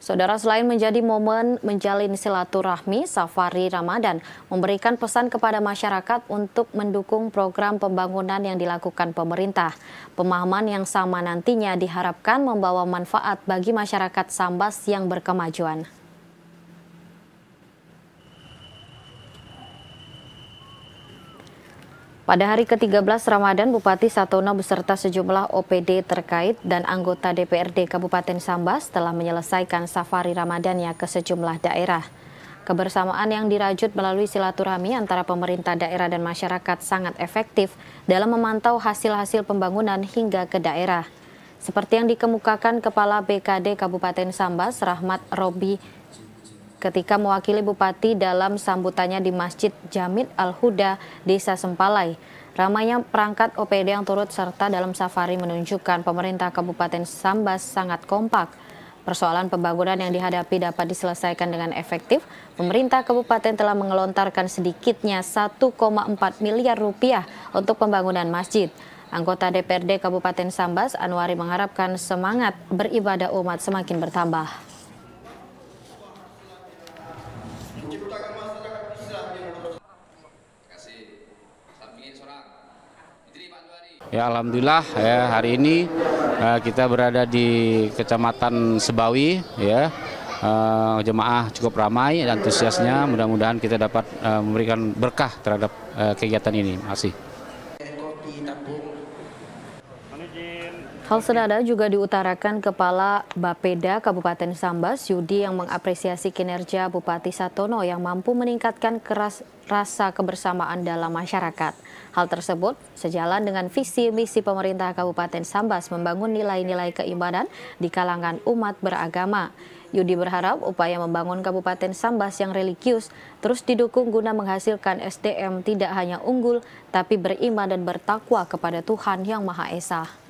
Saudara selain menjadi momen menjalin silaturahmi, safari Ramadan memberikan pesan kepada masyarakat untuk mendukung program pembangunan yang dilakukan pemerintah. Pemahaman yang sama nantinya diharapkan membawa manfaat bagi masyarakat Sambas yang berkemajuan. Pada hari ke-13 Ramadan, Bupati Satono beserta sejumlah OPD terkait dan anggota DPRD Kabupaten Sambas telah menyelesaikan safari Ramadannya ke sejumlah daerah. Kebersamaan yang dirajut melalui silaturahmi antara pemerintah daerah dan masyarakat sangat efektif dalam memantau hasil-hasil pembangunan hingga ke daerah. Seperti yang dikemukakan Kepala BKD Kabupaten Sambas, Rahmat Robi ketika mewakili Bupati dalam sambutannya di Masjid Jamid Al-Huda, Desa Sempalai. Ramainya perangkat OPD yang turut serta dalam safari menunjukkan pemerintah Kabupaten Sambas sangat kompak. Persoalan pembangunan yang dihadapi dapat diselesaikan dengan efektif. Pemerintah kabupaten telah mengelontarkan sedikitnya 1,4 miliar rupiah untuk pembangunan masjid. Anggota DPRD Kabupaten Sambas, Anwari mengharapkan semangat beribadah umat semakin bertambah. Ya alhamdulillah ya hari ini uh, kita berada di Kecamatan Sebawi ya. Uh, jemaah cukup ramai dan antusiasnya mudah-mudahan kita dapat uh, memberikan berkah terhadap uh, kegiatan ini. Terima kasih. Hal senada juga diutarakan Kepala Bapeda Kabupaten Sambas, Yudi, yang mengapresiasi kinerja Bupati Satono yang mampu meningkatkan keras rasa kebersamaan dalam masyarakat. Hal tersebut sejalan dengan visi misi pemerintah Kabupaten Sambas membangun nilai-nilai keimanan di kalangan umat beragama. Yudi berharap upaya membangun Kabupaten Sambas yang religius terus didukung guna menghasilkan SDM tidak hanya unggul, tapi beriman dan bertakwa kepada Tuhan Yang Maha Esa.